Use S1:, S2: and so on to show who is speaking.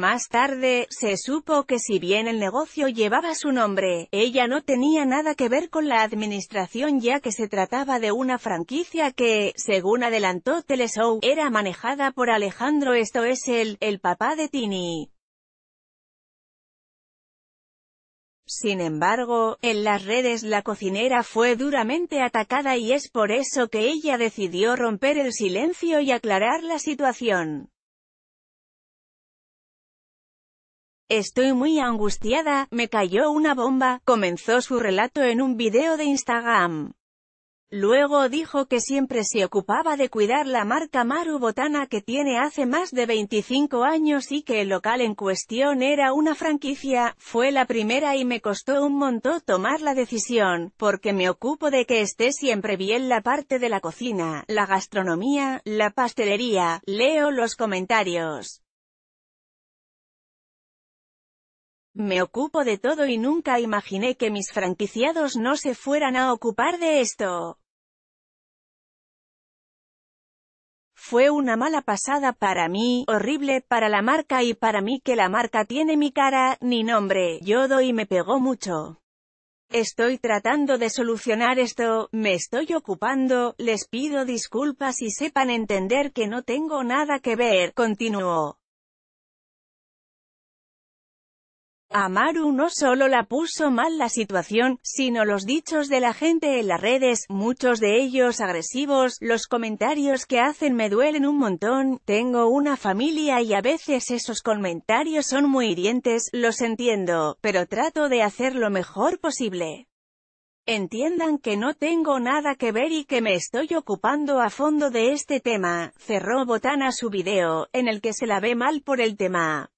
S1: Más tarde, se supo que si bien el negocio llevaba su nombre, ella no tenía nada que ver con la administración ya que se trataba de una franquicia que, según adelantó Teleshow, era manejada por Alejandro esto es el, el papá de Tini. Sin embargo, en las redes la cocinera fue duramente atacada y es por eso que ella decidió romper el silencio y aclarar la situación. Estoy muy angustiada, me cayó una bomba, comenzó su relato en un video de Instagram. Luego dijo que siempre se ocupaba de cuidar la marca Maru Botana que tiene hace más de 25 años y que el local en cuestión era una franquicia, fue la primera y me costó un montón tomar la decisión, porque me ocupo de que esté siempre bien la parte de la cocina, la gastronomía, la pastelería, leo los comentarios. Me ocupo de todo y nunca imaginé que mis franquiciados no se fueran a ocupar de esto. Fue una mala pasada para mí, horrible para la marca y para mí que la marca tiene mi cara, ni nombre, yo doy me pegó mucho. Estoy tratando de solucionar esto, me estoy ocupando, les pido disculpas y sepan entender que no tengo nada que ver, continuó. Amaru no solo la puso mal la situación, sino los dichos de la gente en las redes, muchos de ellos agresivos, los comentarios que hacen me duelen un montón, tengo una familia y a veces esos comentarios son muy hirientes, los entiendo, pero trato de hacer lo mejor posible. Entiendan que no tengo nada que ver y que me estoy ocupando a fondo de este tema, cerró Botana su video, en el que se la ve mal por el tema,